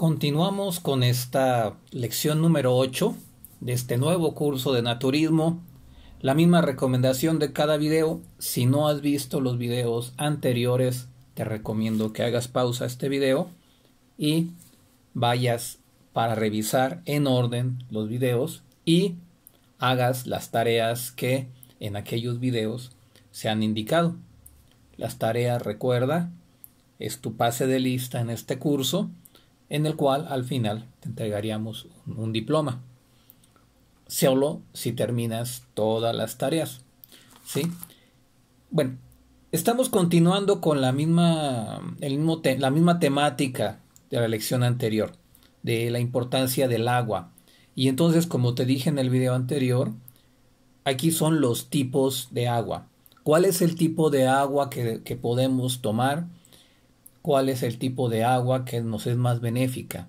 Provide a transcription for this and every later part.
Continuamos con esta lección número 8 de este nuevo curso de naturismo. La misma recomendación de cada video. Si no has visto los videos anteriores, te recomiendo que hagas pausa a este video y vayas para revisar en orden los videos y hagas las tareas que en aquellos videos se han indicado. Las tareas, recuerda, es tu pase de lista en este curso en el cual al final te entregaríamos un, diploma. Solo si terminas todas las tareas. ¿Sí? Bueno, estamos continuando con la misma, la misma temática de la lección anterior, de la importancia del agua. Y entonces, como te dije en el video anterior, aquí son los tipos de agua. ¿Cuál es el tipo de agua que podemos tomar? cuál es el tipo de agua que nos es más benéfica.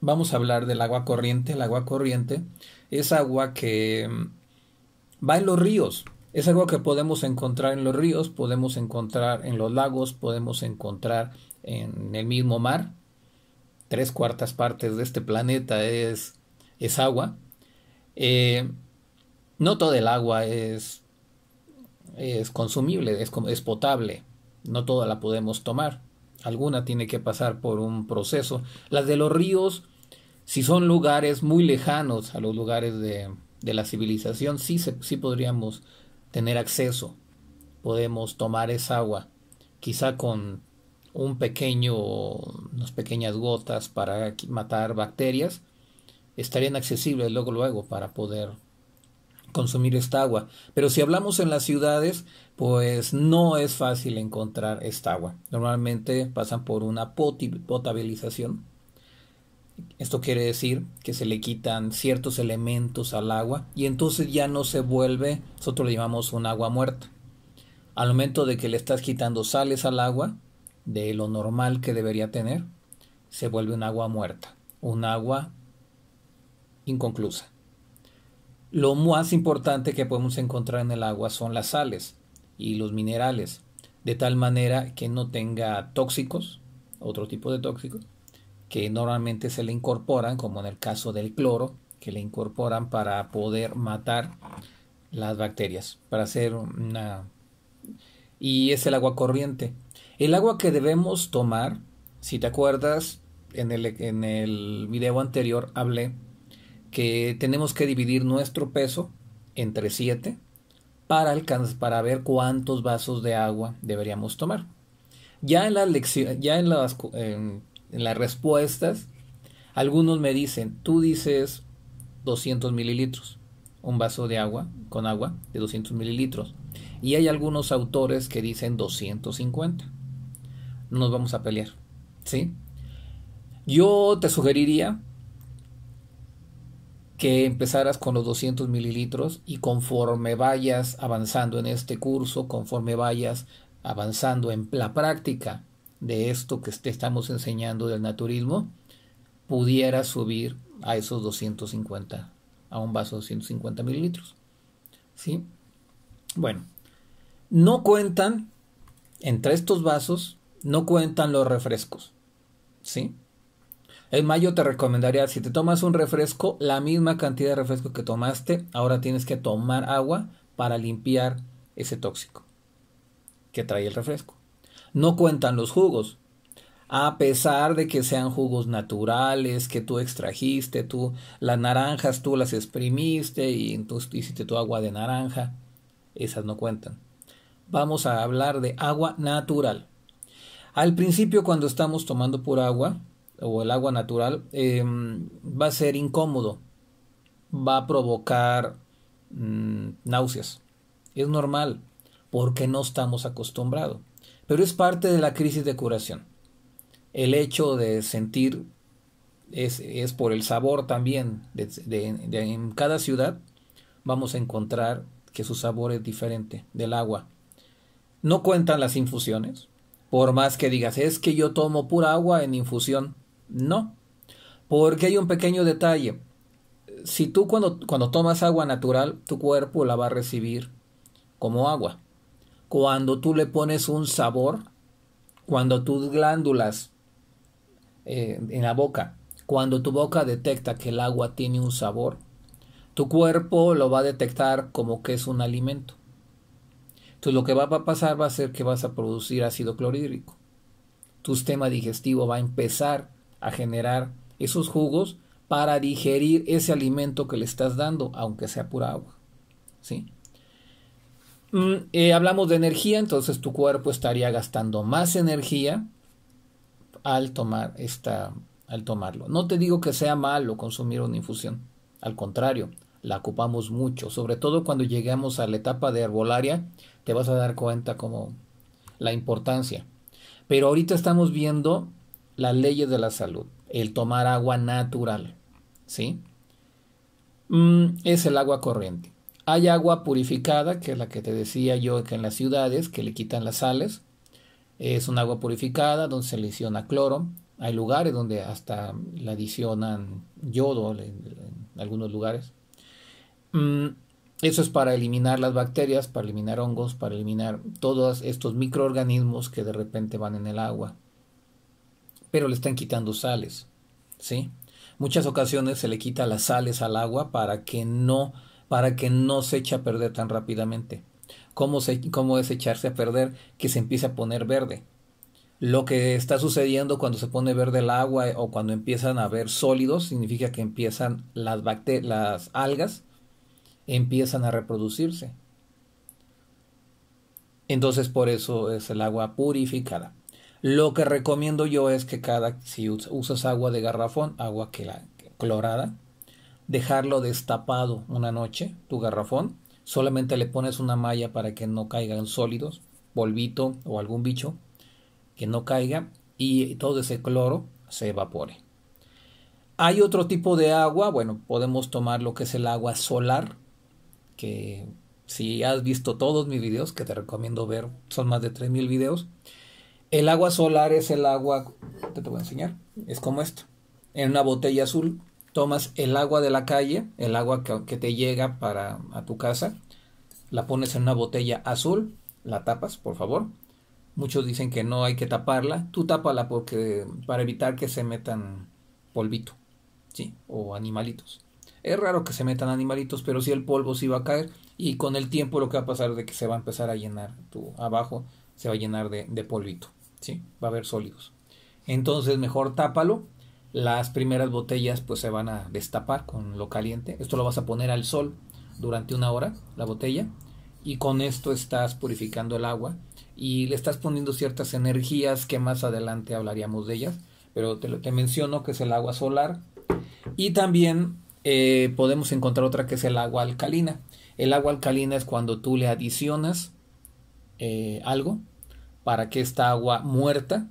Vamos a hablar del agua corriente. El agua corriente es agua que mm, va en los ríos. Es agua que podemos encontrar en los ríos, podemos encontrar en los lagos, podemos encontrar en el mismo mar. Tres cuartas partes de este planeta es, es agua. Eh, no todo el agua es, es consumible, es, es potable no toda la podemos tomar. Alguna tiene que pasar por un proceso. Las de los ríos, si son lugares muy lejanos a los lugares de, de la civilización, sí, sí podríamos tener acceso. Podemos tomar esa agua, quizá con un pequeño, unas pequeñas gotas para matar bacterias, estarían accesibles luego, luego para poder consumir esta agua. Pero si hablamos en las ciudades, pues no es fácil encontrar esta agua. Normalmente pasan por una potabilización. Esto quiere decir que se le quitan ciertos elementos al agua y entonces ya no se vuelve, nosotros le llamamos un agua muerta. Al momento de que le estás quitando sales al agua, de lo normal que debería tener, se vuelve un agua muerta, un agua inconclusa. Lo más importante que podemos encontrar en el agua son las sales y los minerales, de tal manera que no tenga tóxicos, otro tipo de tóxicos, que normalmente se le incorporan, como en el caso del cloro, que le incorporan para poder matar las bacterias, para hacer una... Y es el agua corriente. El agua que debemos tomar, si te acuerdas, en el, en el video anterior hablé que tenemos que dividir nuestro peso entre 7 para, para ver cuántos vasos de agua deberíamos tomar. Ya en las, ya en las, respuestas, algunos me dicen, tú dices 200 mililitros, un vaso de agua con agua de 200 mililitros. Y hay algunos autores que dicen 250. Nos vamos a pelear, ¿sí? Yo te sugeriría que empezaras con los 200 mililitros y conforme vayas avanzando en este curso, conforme vayas avanzando en la práctica de esto que te estamos enseñando del naturismo, pudieras subir a esos 250, a un vaso de 250 mililitros. ¿Sí? Bueno, no cuentan, entre estos vasos, no cuentan los refrescos. ¿Sí? En mayo te recomendaría, si te tomas un refresco, la misma cantidad de refresco que tomaste, ahora tienes que tomar agua para limpiar ese tóxico que trae el refresco. No cuentan los jugos, a pesar de que sean jugos naturales, que tú extrajiste, tú las naranjas, tú las exprimiste y entonces hiciste tu agua de naranja, esas no cuentan. Vamos a hablar de agua natural. Al principio cuando estamos tomando pura agua, o el agua natural, em, va a ser incómodo, va a provocar mm, náuseas. Es normal, porque no estamos acostumbrados. Pero es parte de la crisis de curación. El hecho de sentir es, por el sabor también. en cada ciudad vamos a encontrar que su sabor es diferente del agua. No cuentan las infusiones, por más que digas, es que yo tomo pura agua en infusión. No, porque hay un pequeño detalle. Si tú cuando, cuando tomas agua natural, tu cuerpo la va a recibir como agua. Cuando tú le pones un sabor, cuando tus glándulas eh, en la boca, cuando tu boca detecta que el agua tiene un sabor, tu cuerpo lo va a detectar como que es un alimento. Entonces lo que va a pasar va a ser que vas a producir ácido clorhídrico. Tu sistema digestivo va a empezar a generar esos jugos para digerir ese alimento que le estás dando, aunque sea pura agua. ¿sí? Mm, eh, hablamos de energía, entonces tu cuerpo estaría gastando más energía al tomar esta, al tomarlo. No te digo que sea malo consumir una infusión, al contrario, la ocupamos mucho, sobre todo cuando lleguemos a la etapa de herbolaria, te vas a dar cuenta como la importancia. Pero ahorita estamos viendo las leyes de la salud, el tomar agua natural, ¿sí? Mm, es el agua corriente. Hay agua purificada, que es la que te decía yo que en las ciudades, que le quitan las sales. Es un agua purificada donde se lesiona cloro. Hay lugares donde hasta le adicionan yodo en, algunos lugares. Mm, eso es para eliminar las bacterias, para eliminar hongos, para eliminar todos estos microorganismos que de repente van en el agua pero le están quitando sales. ¿sí? Muchas ocasiones se le quita las sales al agua para que no, para que no se eche a perder tan rápidamente. ¿Cómo, se, ¿Cómo es echarse a perder? Que se empiece a poner verde. Lo que está sucediendo cuando se pone verde el agua eh, o cuando empiezan a ver sólidos significa que empiezan las, las algas empiezan a reproducirse. Entonces por eso es el agua purificada. Lo que recomiendo yo es que cada, si usas agua de garrafón, agua que la, clorada, dejarlo destapado una noche, tu garrafón. Solamente le pones una malla para que no caigan sólidos, polvito o algún bicho, que no caiga y todo ese cloro se evapore. Hay otro tipo de agua, bueno, podemos tomar lo que es el agua solar, que si has visto todos mis videos, que te recomiendo ver, son más de 3.000 videos, el agua solar es el agua, te, te voy a enseñar, es como esto. En una botella azul tomas el agua de la calle, el agua que, te llega para a tu casa, la pones en una botella azul, la tapas, por favor. Muchos dicen que no hay que taparla, tú tápala porque para evitar que se metan polvito, sí, o animalitos. Es raro que se metan animalitos, pero si sí el polvo sí va a caer y con el tiempo lo que va a pasar es de que se va a empezar a llenar tu abajo, se va a llenar de polvito. ¿sí? Va a haber sólidos. Entonces mejor tápalo. Las primeras botellas pues se van a destapar con lo caliente. Esto lo vas a poner al sol durante una hora, la botella. Y con esto estás purificando el agua y le estás poniendo ciertas energías que más adelante hablaríamos de ellas. Pero te, te menciono que es el agua solar. Y también eh, podemos encontrar otra que es el agua alcalina. El agua alcalina es cuando tú le adicionas eh, algo, para que esta agua muerta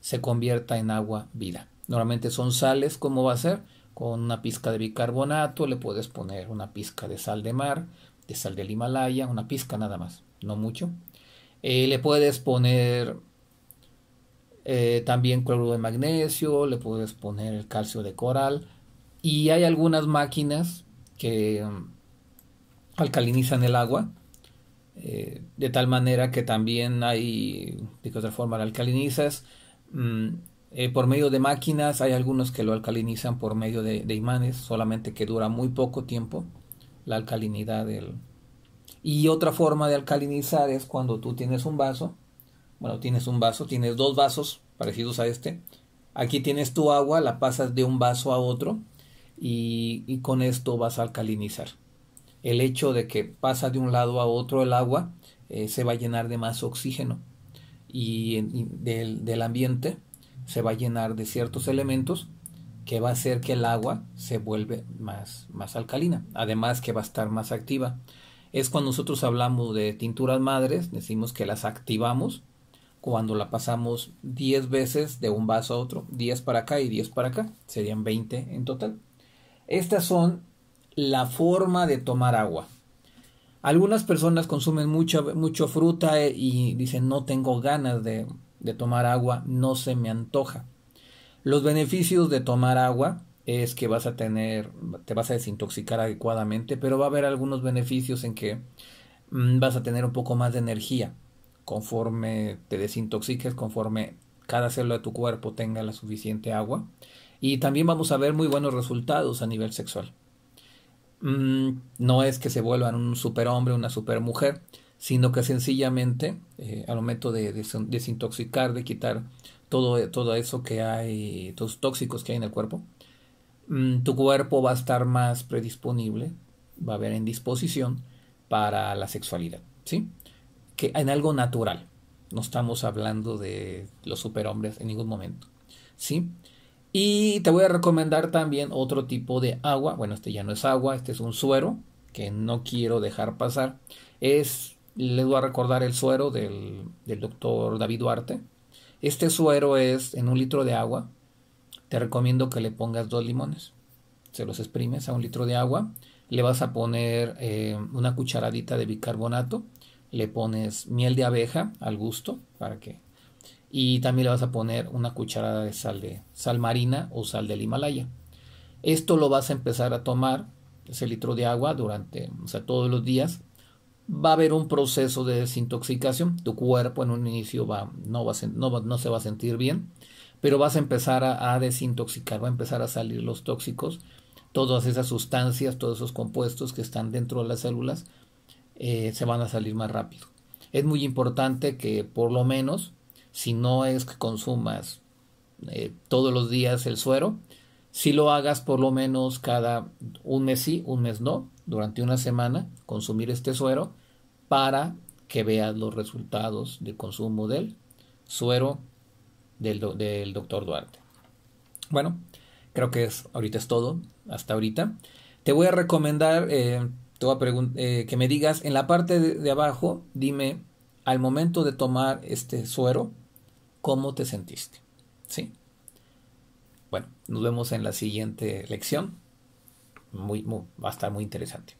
se convierta en agua vida. Normalmente son sales, ¿cómo va a ser? Con una pizca de bicarbonato le puedes poner una pizca de sal de mar, de sal del Himalaya, una pizca nada más, no mucho. Eh, le puedes poner eh, también cloruro de magnesio, le puedes poner el calcio de coral. Y hay algunas máquinas que mm, alcalinizan el agua de tal manera que también hay, de otra forma, la alcalinizas mm, eh, por medio de máquinas, hay algunos que lo alcalinizan por medio de, imanes, solamente que dura muy poco tiempo la alcalinidad del... Y otra forma de alcalinizar es cuando tú tienes un vaso, bueno, tienes un vaso, tienes dos vasos parecidos a este, aquí tienes tu agua, la pasas de un vaso a otro y, y con esto vas a alcalinizar el hecho de que pasa de un lado a otro el agua eh, se va a llenar de más oxígeno y, del, ambiente se va a llenar de ciertos elementos que va a hacer que el agua se vuelve más, más alcalina, además que va a estar más activa. Es cuando nosotros hablamos de tinturas madres, decimos que las activamos cuando la pasamos 10 veces de un vaso a otro, 10 para acá y 10 para acá, serían 20 en total. Estas son la forma de tomar agua. Algunas personas consumen mucha, mucho fruta eh, y dicen no tengo ganas de, tomar agua, no se me antoja. Los beneficios de tomar agua es que vas a tener, te vas a desintoxicar adecuadamente, pero va a haber algunos beneficios en que mm, vas a tener un poco más de energía conforme te desintoxiques, conforme cada célula de tu cuerpo tenga la suficiente agua. Y también vamos a ver muy buenos resultados a nivel sexual. Mm, no es que se vuelvan un superhombre, una supermujer, sino que sencillamente eh, al momento de, desintoxicar, de quitar todo, todo eso que hay, todos los tóxicos que hay en el cuerpo, mm, tu cuerpo va a estar más predisponible, va a haber en disposición para la sexualidad, ¿sí? Que en algo natural, no estamos hablando de los superhombres en ningún momento, ¿sí? Y te voy a recomendar también otro tipo de agua. Bueno, este ya no es agua, este es un suero que no quiero dejar pasar. Es, les voy a recordar el suero del, doctor David Duarte. Este suero es en un litro de agua. Te recomiendo que le pongas dos limones. Se los exprimes a un litro de agua. Le vas a poner eh, una cucharadita de bicarbonato. Le pones miel de abeja al gusto para que y también le vas a poner una cucharada de sal de sal marina o sal del Himalaya. Esto lo vas a empezar a tomar ese litro de agua durante, o todos los días. Va a haber un proceso de desintoxicación. Tu cuerpo en un inicio va, no, va, se va a sentir bien, pero vas a empezar a, desintoxicar, va a empezar a salir los tóxicos, todas esas sustancias, todos esos compuestos que están dentro de las células, eh, se van a salir más rápido. Es muy importante que por lo menos si no es que consumas eh, todos los días el suero, si lo hagas por lo menos cada un mes sí, un mes no, durante una semana, consumir este suero para que veas los resultados de consumo del suero del, del doctor Duarte. Bueno, creo que es, ahorita es todo, hasta ahorita. Te voy a recomendar, eh, eh, que me digas en la parte de abajo, dime al momento de tomar este suero, cómo te sentiste. ¿Sí? Bueno, nos vemos en la siguiente lección. Muy, muy, va a estar muy interesante.